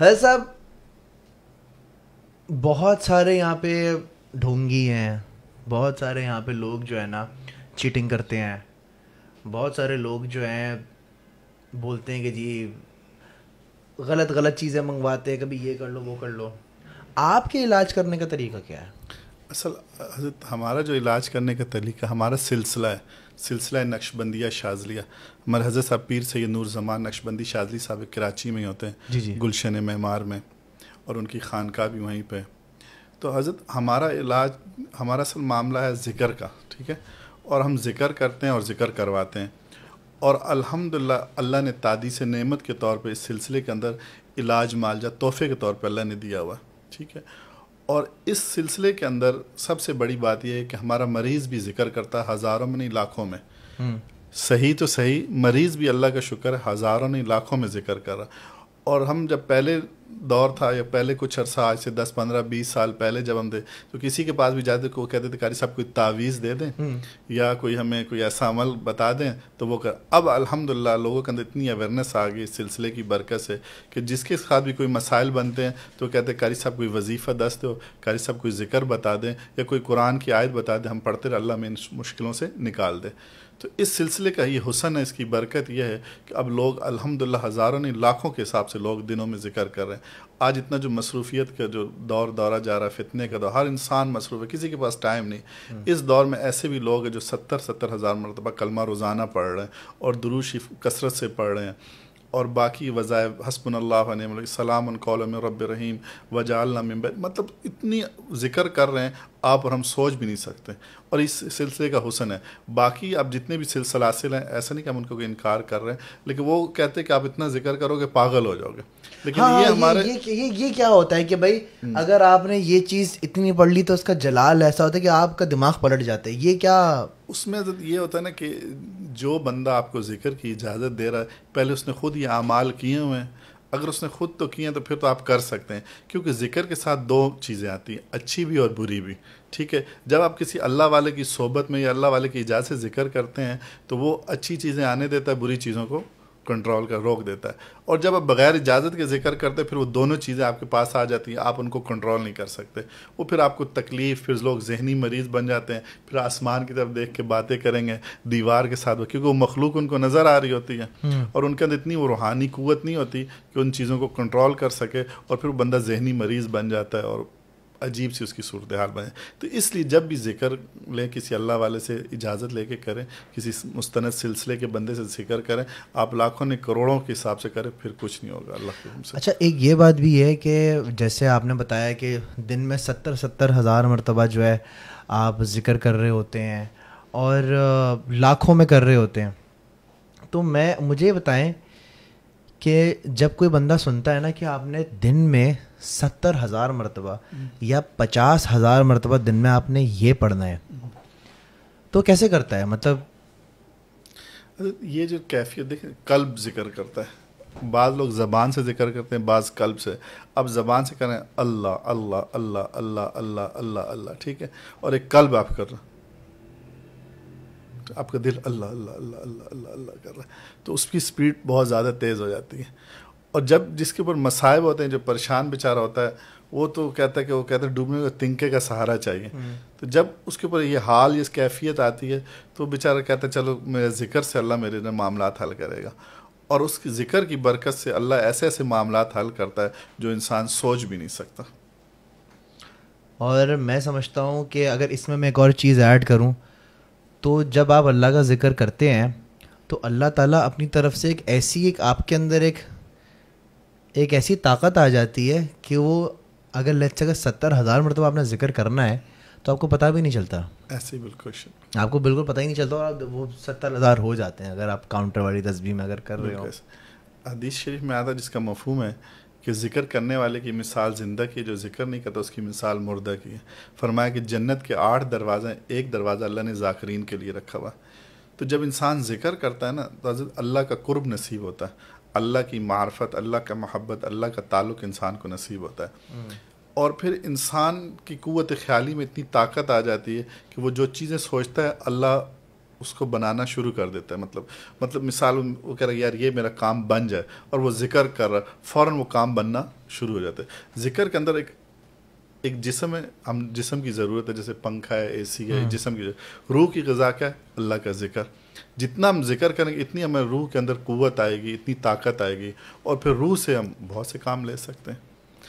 हर साहब बहुत सारे यहाँ पे ढोंगी हैं बहुत सारे यहाँ पे लोग जो है ना चीटिंग करते हैं बहुत सारे लोग जो हैं बोलते हैं कि जी गलत गलत चीज़ें मंगवाते हैं कभी ये कर लो वो कर लो आपके इलाज करने का तरीका क्या है असल हजरत हमारा जो इलाज करने का तरीका हमारा सिलसिला है सिलसिला है नक्शबंदिया शाजलिया हमारे हजरत साहब पीर सैद नूर जमान नक्शबंदी शाजली साहब कराची में ही होते हैं गुलशन मैमार में और उनकी खानका भी वहीं पर तो हजरत हमारा इलाज हमारा असल मामला है ज़िक्र का ठीक है और हम ज़िक्र करते हैं और ज़िक्र करवाते हैं और अल्हम्दुलिल्लाह अल्लाह ने तादी से नेमत के तौर पे इस सिलसिले के अंदर इलाज मालजा तोहफ़े के तौर पे अल्लाह ने दिया हुआ ठीक है और इस सिलसिले के अंदर सबसे बड़ी बात यह है कि हमारा मरीज़ भी जिक्र करता है हज़ारों में नहीं लाखों में हम्म। सही तो सही मरीज़ भी अल्लाह का शुक्र है हज़ारों नहीं लाखों में जिक्र कर रहा और हम जब पहले दौर था या पहले कुछ अरसा आज से दस पंद्रह बीस साल पहले जब हम थे तो किसी के पास भी जाते तो वो कहते थे कारी साहब कोई तावीज़ दे दें हम्म। या कोई हमें कोई ऐसा अमल बता दें तो वो कर अब अल्हम्दुलिल्लाह लोगों के अंदर इतनी अवेयरनेस आ गई इस सिलसिले की बरकत से कि जिसके साथ भी कोई मसाइल बनते हैं तो कहते हैं कारी साहब कोई वजीफ़ा दस दो कारी साहब कोई ज़िक्र बता दें या कोई कुरान की आयत बता दें हम पढ़ते रहे अल्लाह में इन मुश्किलों से निकाल दें तो इस सिलसिले का ये हुसन है इसकी बरकत यह है कि अब लोग अल्हम्दुलिल्लाह हज़ारों ने लाखों के हिसाब से लोग दिनों में जिक्र कर रहे हैं आज इतना जो मसरूफियत का जो दौर दौरा जा रहा है फितने का दौर हर इंसान मसरूफ है किसी के पास टाइम नहीं हम्म। इस दौर में ऐसे भी लोग हैं जो सत्तर सत्तर हज़ार मरतबा कलमा रोज़ाना पढ़ रहे हैं और दुरूशी कसरत से पढ़ रहे हैं और बाकी वज़ायब हसबल्लाम सलाम कौलम रब रहीम वजालना मतलब इतनी ज़िक्र कर रहे हैं आप और हम सोच भी नहीं सकते और इस सिलसिले का हुसन है बाकी आप जितने भी सिलसिलासिल हैं ऐसा नहीं कि हम उनको इनकार कर रहे हैं लेकिन वो कहते हैं कि आप इतना जिक्र करोगे पागल हो जाओगे लेकिन हाँ, ये हमारे ये, ये, ये, क्या होता है कि भाई हम्म। अगर आपने ये चीज़ इतनी पढ़ ली तो उसका जलाल ऐसा होता है कि आपका दिमाग पलट जाता है ये क्या उसमें तो ये होता है ना कि जो बंदा आपको जिक्र की इजाज़त दे रहा है पहले उसने खुद ये अमाल किए हुए हैं अगर उसने खुद तो किए तो फिर तो आप कर सकते हैं क्योंकि ज़िक्र के साथ दो चीज़ें आती हैं अच्छी भी और बुरी भी ठीक है जब आप किसी अल्लाह वाले की सोबत में या अल्लाह वाले की इजाज़ से जिक्र करते हैं तो वो अच्छी चीज़ें आने देता है बुरी चीज़ों को कंट्रोल का रोक देता है और जब आप बगैर इजाज़त के जिक्र करते फिर वो दोनों चीज़ें आपके पास आ जाती हैं आप उनको कंट्रोल नहीं कर सकते वो फिर आपको तकलीफ़ फिर लोग जहनी मरीज़ बन जाते हैं फिर आसमान की तरफ देख के बातें करेंगे दीवार के साथ क्योंकि वो मखलूक उनको नज़र आ रही होती है हम्म। और उनके अंदर इतनी वो रूहानी क़वत नहीं होती कि उन चीज़ों को कंट्रोल कर सके और फिर बंदा जहनी मरीज़ बन जाता है और अजीब सी उसकी सूरत हाल बने तो इसलिए जब भी जिक्र लें किसी अल्लाह वाले से इजाज़त लेके करें किसी मुस्ंद सिलसिले के बंदे से जिक्र करें आप लाखों ने करोड़ों के हिसाब से करें फिर कुछ नहीं होगा अल्लाह के अच्छा एक ये बात भी है कि जैसे आपने बताया कि दिन में सत्तर सत्तर हज़ार मरतबा जो है आप जिक्र कर रहे होते हैं और लाखों में कर रहे होते हैं तो मैं मुझे बताएं कि जब कोई बंदा सुनता है ना कि आपने दिन में सत्तर हज़ार मरतबा हम्म। या पचास हज़ार मरतबा दिन में आपने ये पढ़ना है तो कैसे करता है मतलब ये जो कैफियत देखें कल्ब जिक्र करता है बाज़ लोग ज़बान से जिक्र करते हैं बाज़ कल्ब से अब ज़बान से करें अल्लाह अल्लाह अल्लाह अल्लाह अल्लाह अल्लाह अल्लाह ठीक है और एक कल्ब आप कर रहे हैं आपका दिल अल्लाह अल्लाह अल्लाह अल्लाह अल्लाह अल्लाह कर रहा है तो उसकी स्पीड बहुत ज़्यादा तेज़ हो जाती है और जब जिसके ऊपर मसायब होते हैं जो परेशान बेचारा होता है वो तो कहता है कि वो कहता है डूबने का तिनके का सहारा चाहिए हम्म। तो जब उसके ऊपर ये हाल ये कैफियत आती है तो बेचारा कहता है चलो मेरे ज़िक्र से अल्लाह मेरे ना मामला हल करेगा और उसकी ज़िक्र की बरकत से अल्लाह ऐसे ऐसे मामला हल करता है जो इंसान सोच भी नहीं सकता और मैं समझता हूँ कि अगर इसमें मैं एक और चीज़ ऐड करूँ तो जब आप अल्लाह का ज़िक्र करते हैं तो अल्लाह ताला अपनी तरफ से एक ऐसी एक आपके अंदर एक एक ऐसी ताकत आ जाती है कि वो अगर लेट्स अगर सत्तर हज़ार मरतबा आपने ज़िक्र करना है तो आपको पता भी नहीं चलता ऐसे बिल्कुल आपको बिल्कुल पता ही नहीं चलता और वो सत्तर हज़ार हो जाते हैं अगर आप काउंटर वाली तस्वीर में अगर कर रहे हो हदीस शरीफ में आता जिसका मफहूम है कि ज़िक्र करने वाले की मिसाल ज़िंदा की जो जिक्र नहीं करता उसकी मिसाल मुर्दा की है फरमाया कि जन्नत के आठ दरवाज़े एक दरवाज़ा अल्लाह ने ज़ाकरीन के लिए रखा हुआ तो जब इंसान जिक्र करता है ना तो अल्लाह का कुर्ब नसीब होता है अल्लाह की मार्फत अल्लाह का महब्बत अल्लाह का ताल्लुक इंसान को नसीब होता है हम्म। और फिर इंसान की क़वत ख्याली में इतनी ताकत आ जाती है कि वो जो चीज़ें सोचता है अल्लाह उसको बनाना शुरू कर देता है मतलब मतलब मिसाल वो कह रहा है यार ये मेरा काम बन जाए और वो जिक्र कर रहा है फ़ौर वो काम बनना शुरू हो जाता है जिक्र के अंदर एक एक जिसम है हम जिसम की ज़रूरत है जैसे पंखा है एसी है हम्म। जिसम की रूह की गज़ा क्या है अल्लाह का जिक्र जितना हम जिक्र करेंगे इतनी हमें रूह के अंदर क़वत आएगी इतनी ताकत आएगी और फिर रूह से हम बहुत से काम ले सकते हैं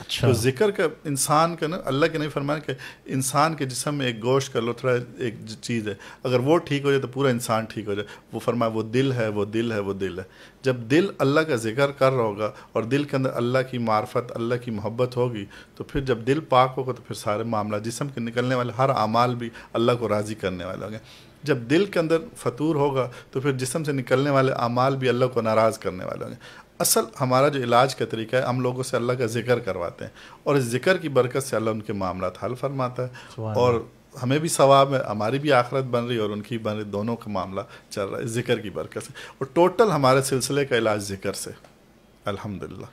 अच्छा। तो जिक्र का इंसान का ना अल्लाह के नहीं फरमान के इंसान के जिसम में एक गोश्त कर लो थोड़ा एक चीज़ है अगर वो ठीक हो जाए तो पूरा इंसान ठीक हो जाए वो फरमाए वो दिल है वो दिल है वो दिल है जब दिल अल्लाह का जिक्र कर रहा होगा और दिल के अंदर अल्लाह की मार्फत अल्लाह की मोहब्बत होगी तो फिर जब दिल पाक होगा तो फिर सारे मामला जिसम के निकलने वाले हर अमाल भी अल्लाह को राज़ी करने वाले होंगे जब दिल के अंदर फतूर होगा तो फिर जिसम से निकलने वाले अमाल भी अल्लाह को नाराज़ करने वाले होंगे असल हमारा जो इलाज का तरीका है हम लोगों से अल्लाह का जिक्र करवाते हैं और इस जिक्र की बरकत से अल्लाह उनके मामला हल फरमाता है और हमें भी सवाब है हमारी भी आखरत बन रही है और उनकी बन रही दोनों का मामला चल रहा है जिक्र की बरकत से और टोटल हमारे सिलसिले का इलाज जिक्र से अलहमदिल्ला